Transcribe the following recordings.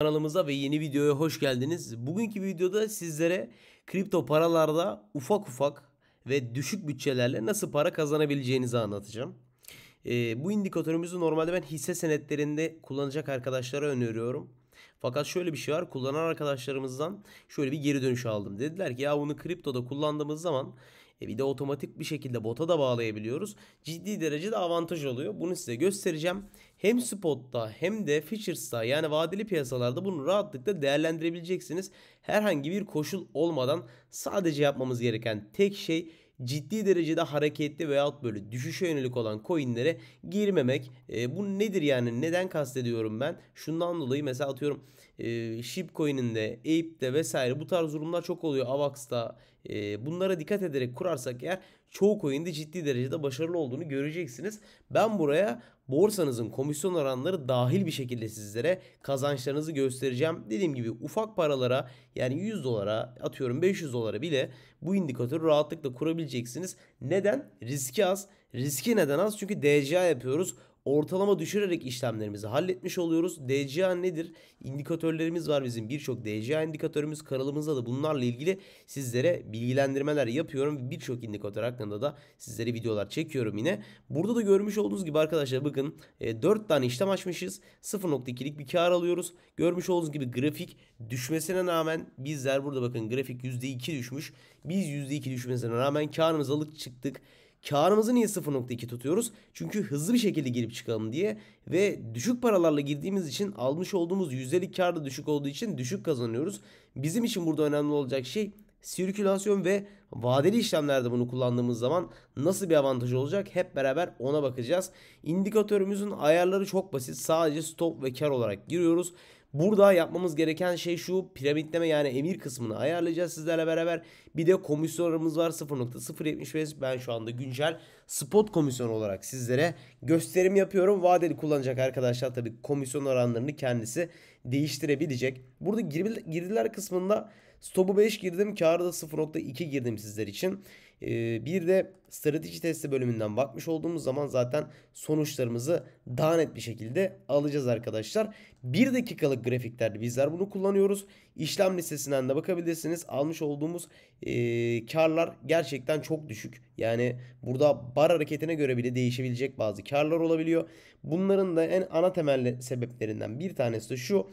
Kanalımıza ve yeni videoya hoş geldiniz. Bugünkü videoda sizlere kripto paralarda ufak ufak ve düşük bütçelerle nasıl para kazanabileceğinizi anlatacağım. Ee, bu indikatörümüzü normalde ben hisse senetlerinde kullanacak arkadaşlara öneriyorum. Fakat şöyle bir şey var. Kullanan arkadaşlarımızdan şöyle bir geri dönüş aldım. Dediler ki ya bunu kriptoda kullandığımız zaman e bir de otomatik bir şekilde bota da bağlayabiliyoruz. Ciddi derecede avantaj oluyor. Bunu size göstereceğim hem spotta hem de features'ta yani vadeli piyasalarda bunu rahatlıkla değerlendirebileceksiniz. Herhangi bir koşul olmadan sadece yapmamız gereken tek şey ciddi derecede hareketli veyahut böyle düşüşe yönelik olan coinlere girmemek. E, bu nedir yani neden kastediyorum ben? Şundan dolayı mesela atıyorum e, Shipcoin'inde, Ape'de vesaire bu tarz durumlar çok oluyor. Avax'ta e, bunlara dikkat ederek kurarsak eğer çoğu coin'de ciddi derecede başarılı olduğunu göreceksiniz. Ben buraya borsanızın komisyon oranları dahil bir şekilde sizlere kazançlarınızı göstereceğim. Dediğim gibi ufak paralara yani 100 dolara atıyorum 500 dolara bile bu indikatörü rahatlıkla kurabileceksiniz. Neden? Riski az. Riski neden az? Çünkü DCA yapıyoruz ortalama düşürerek işlemlerimizi halletmiş oluyoruz. DCA nedir? İndikatörlerimiz var bizim birçok DCA indikatörümüz kanalımızda da bunlarla ilgili sizlere bilgilendirmeler yapıyorum. Birçok indikatör hakkında da sizlere videolar çekiyorum yine. Burada da görmüş olduğunuz gibi arkadaşlar bakın 4 e, tane işlem açmışız. 0.2'lik bir kar alıyoruz. Görmüş olduğunuz gibi grafik düşmesine rağmen bizler burada bakın grafik %2 düşmüş. Biz %2 düşmesine rağmen karımız alık çıktık. Karımızı niye 0.2 tutuyoruz? Çünkü hızlı bir şekilde girip çıkalım diye ve düşük paralarla girdiğimiz için almış olduğumuz yüzdelik kar da düşük olduğu için düşük kazanıyoruz. Bizim için burada önemli olacak şey sirkülasyon ve vadeli işlemlerde bunu kullandığımız zaman nasıl bir avantaj olacak hep beraber ona bakacağız. İndikatörümüzün ayarları çok basit. Sadece stop ve kar olarak giriyoruz Burada yapmamız gereken şey şu piramitleme yani emir kısmını ayarlayacağız sizlerle beraber. Bir de komisyonlarımız var 0.075 ben şu anda güncel spot komisyon olarak sizlere gösterim yapıyorum. Vadeli kullanacak arkadaşlar tabi komisyon oranlarını kendisi değiştirebilecek. Burada girdiler kısmında stopu 5 girdim karı da 0.2 girdim sizler için. Ee, bir de strateji testi bölümünden bakmış olduğumuz zaman zaten sonuçlarımızı daha net bir şekilde alacağız arkadaşlar. 1 dakikalık grafiklerde bizler bunu kullanıyoruz. İşlem listesinden de bakabilirsiniz. Almış olduğumuz e, karlar gerçekten çok düşük. Yani burada bar hareketine göre bile değişebilecek bazı karlar olabiliyor. Bunların da en ana temel sebeplerinden bir tanesi de şu.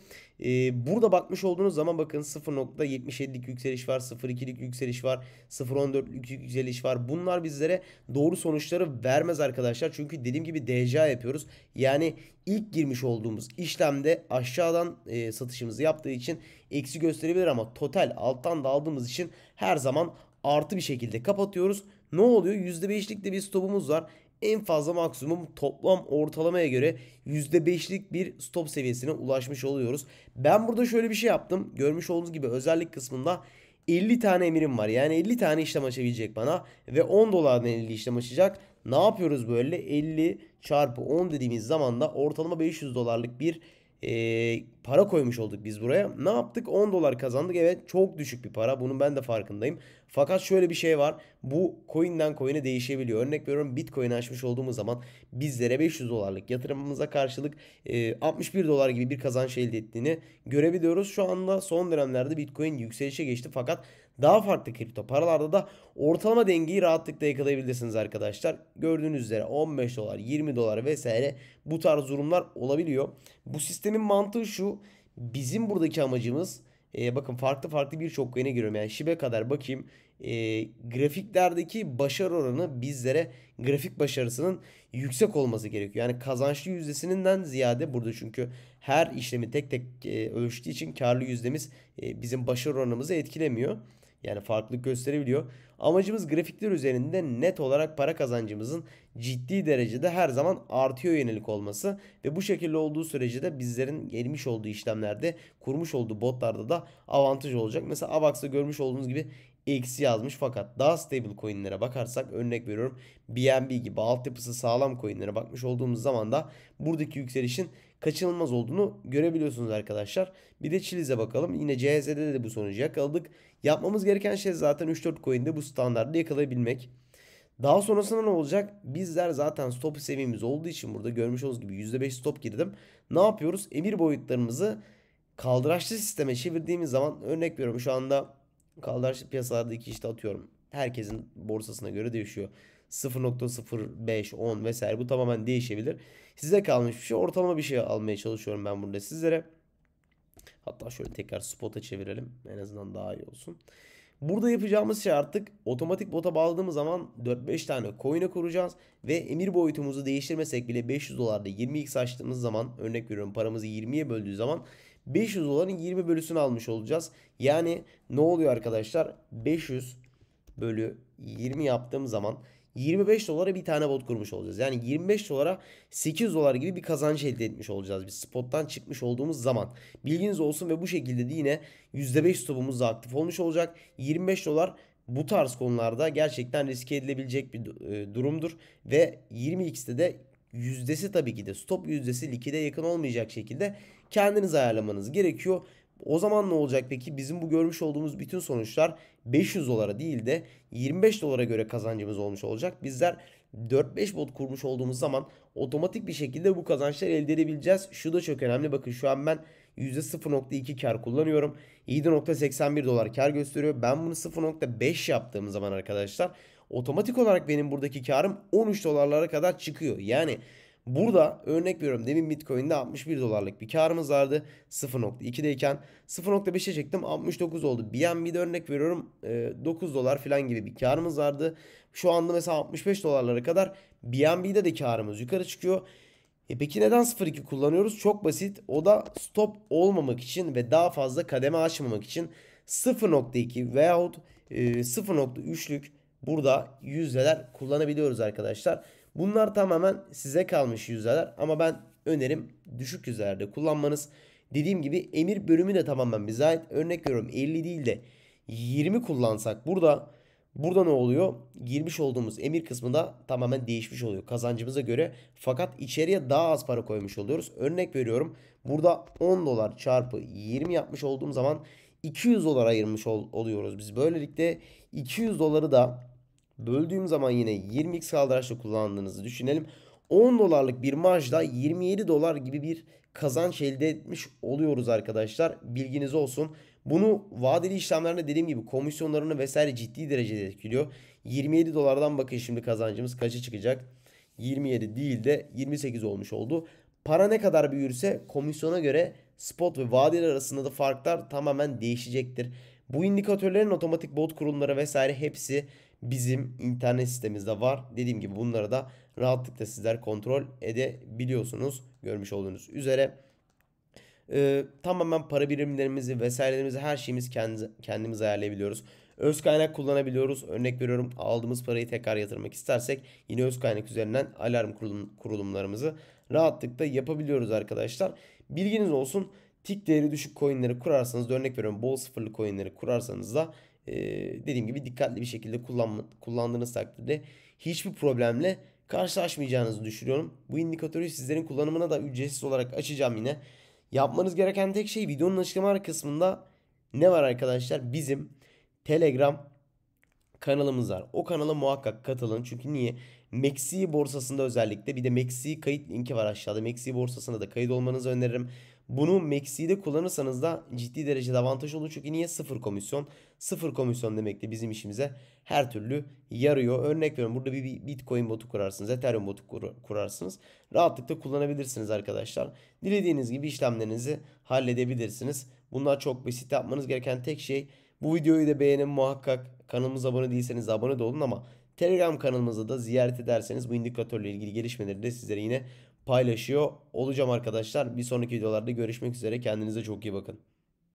E, burada bakmış olduğunuz zaman bakın 0.77'lik yükseliş var, 0.2'lik yükseliş var, 0.14'lük yükseliş güzel var. Bunlar bizlere doğru sonuçları vermez arkadaşlar. Çünkü dediğim gibi DCA yapıyoruz. Yani ilk girmiş olduğumuz işlemde aşağıdan e, satışımızı yaptığı için eksi gösterebilir ama total alttan da aldığımız için her zaman artı bir şekilde kapatıyoruz. Ne oluyor? %5'lik de bir stopumuz var en fazla maksimum toplam ortalamaya göre %5'lik bir stop seviyesine ulaşmış oluyoruz. Ben burada şöyle bir şey yaptım. Görmüş olduğunuz gibi özellik kısmında 50 tane emirim var. Yani 50 tane işlem açabilecek bana. Ve 10 dolardan 50 işlem açacak. Ne yapıyoruz böyle? 50 çarpı 10 dediğimiz zaman da ortalama 500 dolarlık bir e, para koymuş olduk biz buraya. Ne yaptık? 10 dolar kazandık. Evet çok düşük bir para. Bunun ben de farkındayım. Fakat şöyle bir şey var bu coin'den coin'e değişebiliyor. Örnek veriyorum Bitcoin açmış olduğumuz zaman bizlere 500 dolarlık yatırımımıza karşılık 61 e, dolar gibi bir kazanç elde ettiğini görebiliyoruz. Şu anda son dönemlerde Bitcoin yükselişe geçti fakat daha farklı kripto paralarda da ortalama dengeyi rahatlıkla yakalayabilirsiniz arkadaşlar. Gördüğünüz üzere 15 dolar, 20 dolar vesaire bu tarz durumlar olabiliyor. Bu sistemin mantığı şu. Bizim buradaki amacımız e, bakın farklı farklı birçok coin'e giriyorum. Yani şibe kadar bakayım. E, grafiklerdeki başarı oranı bizlere grafik başarısının yüksek olması gerekiyor. Yani kazançlı yüzdesinden ziyade burada çünkü her işlemi tek tek e, ölçtüğü için karlı yüzdemiz e, bizim başarı oranımızı etkilemiyor. Yani farklılık gösterebiliyor. Amacımız grafikler üzerinde net olarak para kazancımızın ciddi derecede her zaman artıyor yönelik olması ve bu şekilde olduğu sürece de bizlerin gelmiş olduğu işlemlerde kurmuş olduğu botlarda da avantaj olacak. Mesela Avax'ta görmüş olduğunuz gibi X yazmış fakat daha stable coinlere bakarsak örnek veriyorum BNB gibi altyapısı sağlam coinlere bakmış olduğumuz zaman da buradaki yükselişin kaçınılmaz olduğunu görebiliyorsunuz arkadaşlar. Bir de Chili'ze bakalım. Yine CZ'de de bu sonucu yakaladık. Yapmamız gereken şey zaten 3-4 coin'de bu standartı yakalayabilmek. Daha sonrasında ne olacak? Bizler zaten stop seviyemiz olduğu için burada görmüş olduğunuz gibi %5 stop girdim. Ne yapıyoruz? Emir boyutlarımızı kaldıraçlı sisteme çevirdiğimiz zaman örnek veriyorum şu anda Kaldıraçlı piyasalardaki işte atıyorum herkesin borsasına göre değişiyor. 0.05, 10 vesaire bu tamamen değişebilir. Size kalmış bir şey. Ortalama bir şey almaya çalışıyorum ben burada sizlere. Hatta şöyle tekrar spota çevirelim. En azından daha iyi olsun. Burada yapacağımız şey artık otomatik bota bağladığımız zaman 4-5 tane coin'e kuracağız. Ve emir boyutumuzu değiştirmesek bile 500 dolarda 20x açtığımız zaman örnek veriyorum paramızı 20'ye böldüğü zaman 500 olanın 20 bölüsünü almış olacağız. Yani ne oluyor arkadaşlar? 500 bölü 20 yaptığım zaman 25 dolara bir tane bot kurmuş olacağız. Yani 25 dolara 8 dolar gibi bir kazanç elde etmiş olacağız. Biz spottan çıkmış olduğumuz zaman. Bilginiz olsun ve bu şekilde de yine %5 stopumuz da aktif olmuş olacak. 25 dolar bu tarz konularda gerçekten riske edilebilecek bir e, durumdur. Ve 20x'te de yüzdesi tabii ki de stop yüzdesi likide yakın olmayacak şekilde kendiniz ayarlamanız gerekiyor. O zaman ne olacak peki? Bizim bu görmüş olduğumuz bütün sonuçlar 500 dolara değil de 25 dolara göre kazancımız olmuş olacak. Bizler 4-5 bot kurmuş olduğumuz zaman otomatik bir şekilde bu kazançları elde edebileceğiz. Şu da çok önemli. Bakın şu an ben %0.2 kar kullanıyorum. 7.81 dolar kar gösteriyor. Ben bunu 0.5 yaptığım zaman arkadaşlar otomatik olarak benim buradaki karım 13 dolarlara kadar çıkıyor. Yani Burada örnek veriyorum demin Bitcoin'de 61 dolarlık bir karımız vardı. 0.2'deyken 0.5'e çektim 69 oldu. BNB'de örnek veriyorum 9 e, dolar falan gibi bir karımız vardı. Şu anda mesela 65 dolarlara kadar BNB'de de karımız yukarı çıkıyor. E peki neden 0.2 kullanıyoruz? Çok basit. O da stop olmamak için ve daha fazla kademe açmamak için 0.2 veyahut 0.3'lük e, burada yüzdeler kullanabiliyoruz arkadaşlar. Bunlar tamamen size kalmış yüzdeler ama ben önerim düşük yüzdelerde kullanmanız. Dediğim gibi emir bölümü de tamamen bize ait. Örnek veriyorum 50 değil de 20 kullansak burada burada ne oluyor? Girmiş olduğumuz emir kısmında tamamen değişmiş oluyor kazancımıza göre. Fakat içeriye daha az para koymuş oluyoruz. Örnek veriyorum burada 10 dolar çarpı 20 yapmış olduğum zaman 200 dolar ayırmış ol, oluyoruz biz. Böylelikle 200 doları da böldüğüm zaman yine 20x kaldıraçla kullandığınızı düşünelim. 10 dolarlık bir marjda 27 dolar gibi bir kazanç elde etmiş oluyoruz arkadaşlar. Bilginiz olsun. Bunu vadeli işlemlerinde dediğim gibi komisyonlarını vesaire ciddi derecede etkiliyor. 27 dolardan bakın şimdi kazancımız kaça çıkacak? 27 değil de 28 olmuş oldu. Para ne kadar büyürse komisyona göre spot ve vadeli arasında da farklar tamamen değişecektir. Bu indikatörlerin otomatik bot kurulumları vesaire hepsi bizim internet sistemimizde var. Dediğim gibi bunları da rahatlıkla sizler kontrol edebiliyorsunuz. Görmüş olduğunuz üzere. Ee, tamamen para birimlerimizi vesairelerimizi her şeyimiz kendimiz, kendimiz ayarlayabiliyoruz. Öz kaynak kullanabiliyoruz. Örnek veriyorum aldığımız parayı tekrar yatırmak istersek yine öz kaynak üzerinden alarm kurulum, kurulumlarımızı rahatlıkla yapabiliyoruz arkadaşlar. Bilginiz olsun tik değeri düşük coinleri kurarsanız da örnek veriyorum bol sıfırlı coinleri kurarsanız da e, dediğim gibi dikkatli bir şekilde kullan, kullandığınız takdirde hiçbir problemle karşılaşmayacağınızı düşünüyorum. Bu indikatörü sizlerin kullanımına da ücretsiz olarak açacağım yine. Yapmanız gereken tek şey videonun açıklama kısmında ne var arkadaşlar? Bizim Telegram kanalımız var. O kanala muhakkak katılın. Çünkü niye? Mexi borsasında özellikle bir de Mexi kayıt linki var aşağıda. Mexi borsasında da kayıt olmanızı öneririm. Bunu Maxi'de kullanırsanız da ciddi derecede avantaj olur. Çünkü niye? Sıfır komisyon. Sıfır komisyon demek de bizim işimize her türlü yarıyor. Örnek veriyorum burada bir Bitcoin botu kurarsınız. Ethereum botu kurarsınız. Rahatlıkla kullanabilirsiniz arkadaşlar. Dilediğiniz gibi işlemlerinizi halledebilirsiniz. Bunlar çok basit yapmanız gereken tek şey. Bu videoyu da beğenin muhakkak. Kanalımıza abone değilseniz de abone de olun ama Telegram kanalımızı da ziyaret ederseniz bu indikatörle ilgili gelişmeleri de sizlere yine paylaşıyor olacağım arkadaşlar. Bir sonraki videolarda görüşmek üzere. Kendinize çok iyi bakın.